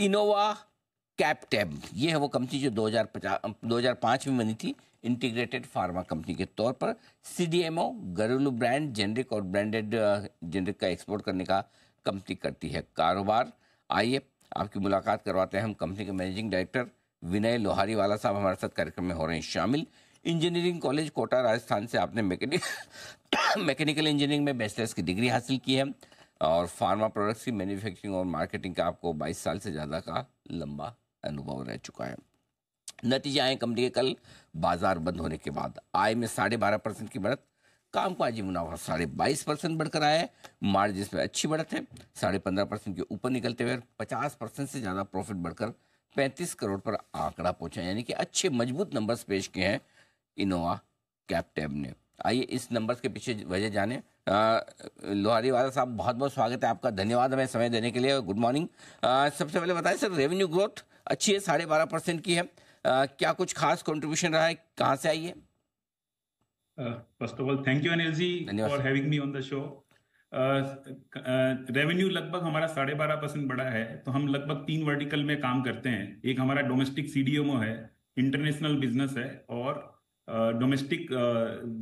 Innova cap tab ये है वो कंपनी जो 2005 2005 में बनी थी इंटीग्रेटेड फार्मा कंपनी के तौर पर सीडीएमओ घरेलू ब्रांड जेनरिक और ब्रांडेड जेनरिक का एक्सपोर्ट करने का कंपनी करती है कारोबार आइए आपकी मुलाकात करवाते हैं हम कंपनी के मैनेजिंग डायरेक्टर विनय लोहारी वाला साहब हमारे साथ कार्यक्रम में हो रहे हैं शामिल इंजीनियरिंग कॉलेज कोटा राजस्थान से आपने मैकेनिक मैकेनिकल इंजीनियरिंग में बैचलर्स की डिग्री हासिल की है और फार्मा प्रोडक्ट्स की मैन्युफैक्चरिंग और मार्केटिंग का आपको 22 साल से ज़्यादा का लंबा अनुभव रह चुका है नतीजा आए कंपनी के कल बाजार बंद होने के बाद आय में साढ़े बारह परसेंट की बढ़त काम का आजी मुनाफा साढ़े बाईस परसेंट बढ़कर आया है मार्जिन में अच्छी बढ़त है साढ़े पंद्रह परसेंट के ऊपर निकलते हुए पचास परसेंट से ज़्यादा प्रॉफिट बढ़कर पैंतीस करोड़ पर आंकड़ा पहुंचा यानी कि अच्छे मजबूत नंबर्स पेश किए हैं इनोवा कैप्टेब ने आइए इस नंबर के पीछे वजह जाने लोहारी वाला साहब बहुत बहुत स्वागत है आपका धन्यवाद हमें समय देने के लिए गुड मॉर्निंग सबसे पहले बताएं सर रेवेन्यू ग्रोथ अच्छी है साढ़े बारह परसेंट की है आ, क्या कुछ खास कंट्रीब्यूशन रहा है कहाँ से आई है first of all thank you Anil ji for having me on the show revenue लगभग हमारा साढ़े बारह परसेंट बढ़ा है तो हम लगभग तीन वर्टिकल में काम करते हैं एक हमारा डोमेस्टिक सीडीएमओ है इंटरनेशनल बिजनेस है और डोमेस्टिक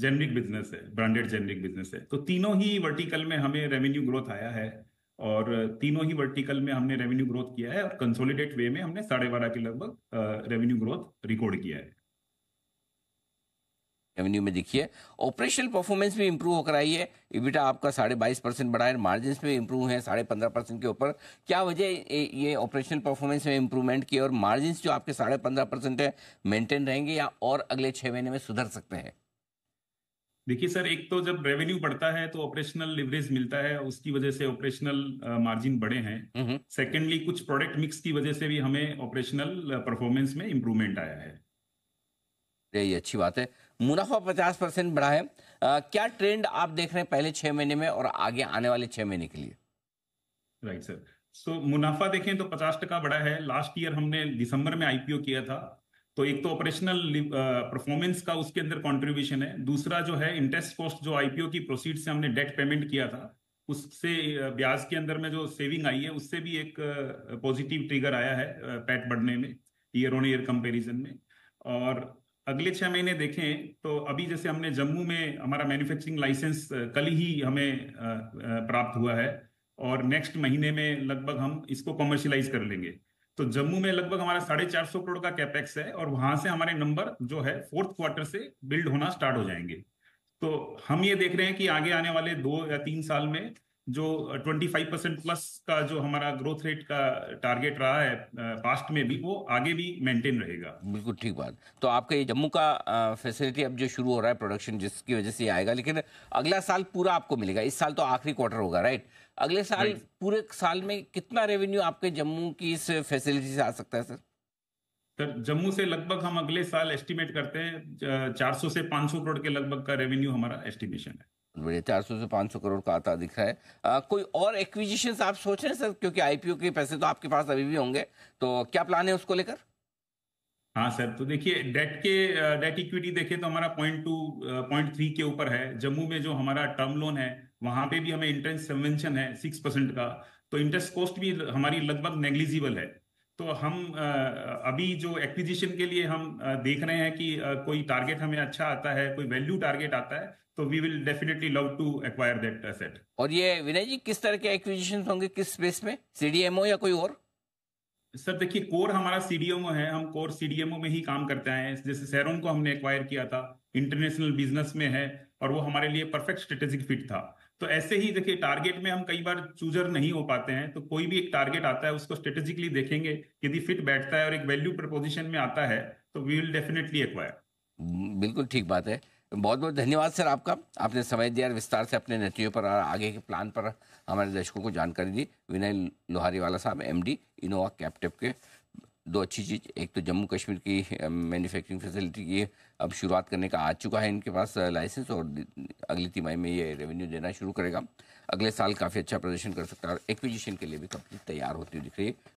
जेनरिक बिजनेस है ब्रांडेड जेनरिक बिजनेस है तो तीनों ही वर्टिकल में हमें रेवेन्यू ग्रोथ आया है और uh, तीनों ही वर्टिकल में हमने रेवेन्यू ग्रोथ किया है और कंसोलिडेट वे में हमने साढ़े बारह के लगभग रेवेन्यू ग्रोथ रिकॉर्ड किया है रेवेन्यू में देखिए ऑपरेशनल परफॉर्मेंस भी इंप्रूव होकर आई है इबिटा आपका साढ़े बाईस परसेंट बढ़ा है मार्जिन में इंप्रूव है साढ़े पंद्रह परसेंट के ऊपर क्या वजह ये ऑपरेशनल परफॉर्मेंस में इंप्रूवमेंट की और मार्जिन जो आपके साढ़े पंद्रह परसेंट है मेंटेन रहेंगे या और अगले छह महीने में सुधर सकते हैं देखिए सर एक तो जब रेवेन्यू बढ़ता है तो ऑपरेशनल लिवरेज मिलता है उसकी वजह से ऑपरेशनल मार्जिन बढ़े हैं सेकेंडली हम्म, हम्म। कुछ प्रोडक्ट मिक्स की वजह से भी हमें ऑपरेशनल परफॉर्मेंस में इंप्रूवमेंट आया है ये अच्छी बात है मुनाफा पचास परसेंट बढ़ा है आ, क्या ट्रेंड आप देख रहे हैं पहले छह महीने में और आगे आने वाले छह महीने के लिए राइट सर सो मुनाफा देखें तो पचास टका बढ़ा है लास्ट ईयर हमने दिसंबर में आईपीओ किया था तो एक तो ऑपरेशनल परफॉर्मेंस का उसके अंदर कॉन्ट्रीब्यूशन है दूसरा जो है इंटरेस्ट कॉस्ट जो आईपीओ की प्रोसीड से हमने डेट पेमेंट किया था उससे ब्याज के अंदर में जो सेविंग आई है उससे भी एक पॉजिटिव ट्रिगर आया है पैट बढ़ने में ईयर ऑन ईयर कंपेरिजन में और अगले छह महीने देखें तो अभी जैसे हमने जम्मू में हमारा मैन्युफैक्चरिंग लाइसेंस कल ही हमें प्राप्त हुआ है और नेक्स्ट महीने में लगभग हम इसको कॉमर्शियलाइज कर लेंगे तो जम्मू में लगभग हमारा साढ़े चार सौ करोड़ का कैपेक्स है और वहां से हमारे नंबर जो है फोर्थ क्वार्टर से बिल्ड होना स्टार्ट हो जाएंगे तो हम ये देख रहे हैं कि आगे आने वाले दो या तीन साल में जो 25 परसेंट प्लस का जो हमारा ग्रोथ रेट का टारगेट रहा है पास्ट में भी वो आगे भी मेंटेन रहेगा बिल्कुल ठीक बात तो आपका ये जम्मू का फैसिलिटी अब जो शुरू हो रहा है प्रोडक्शन जिसकी वजह से आएगा लेकिन अगला साल पूरा आपको मिलेगा इस साल तो आखिरी क्वार्टर होगा राइट अगले साल पूरे साल में कितना रेवेन्यू आपके जम्मू की इस फैसिलिटी से आ सकता है सर सर जम्मू से लगभग हम अगले साल एस्टिमेट करते हैं 400 से 500 करोड़ के लगभग का रेवेन्यू हमारा एस्टिमेशन है बढ़िया चार सौ से पाँच सौ करोड़ का आता दिख रहा है आ, कोई और एक्विजिशन आप सोच रहे हैं सर क्योंकि आईपीओ के पैसे तो आपके पास अभी भी होंगे तो क्या प्लान है उसको लेकर हाँ सर तो देखिए डेट के डेट इक्विटी देखें तो हमारा पॉइंट टू पॉइंट थ्री के ऊपर है जम्मू में जो हमारा टर्म लोन है वहां पे भी हमें इंटरेस्ट सबवेंशन है सिक्स परसेंट का तो इंटरेस्ट कॉस्ट भी हमारी लगभग नेग्लिजिबल है तो हम अभी जो एक्विजिशन के लिए हम देख रहे हैं कि कोई टारगेट हमें अच्छा आता है कोई वैल्यू टारगेट आता है तो we will definitely love to acquire that asset और ये विनय जी किस तरह के एक्विजिशन होंगे किस स्पेस में सीडीएमओ या कोई और सर देखिए कोर हमारा सीडीएमओ है हम कोर सीडीएमओ में ही काम करते हैं जैसे सैरोन को हमने एक्वायर किया था इंटरनेशनल बिजनेस में है और वो हमारे लिए परफेक्ट स्ट्रेटेजिक फिट था तो ऐसे ही देखिए टारगेट में हम कई बार चूजर नहीं हो पाते हैं तो कोई भी एक टारगेट आता है उसको स्ट्रेटेजिकली देखेंगे यदि फिट बैठता है और एक वैल्यू प्रपोजिशन में आता है तो वी विल डेफिनेटली एक्वायर बिल्कुल ठीक बात है बहुत बहुत धन्यवाद सर आपका आपने समय दिया विस्तार से अपने नतीजों पर और आगे के प्लान पर हमारे दर्शकों को जानकारी दी विनय लोहारी वाला साहब एमडी इनोवा कैप्टिव के दो अच्छी चीज़ एक तो जम्मू कश्मीर की मैन्युफैक्चरिंग फैसिलिटी की अब शुरुआत करने का आ चुका है इनके पास लाइसेंस और अगली तिमाही में ये रेवेन्यू देना शुरू करेगा अगले साल काफ़ी अच्छा प्रदर्शन कर सकता है और एक्विजिशन के लिए भी कंपनी तैयार होती हुई दिख रही है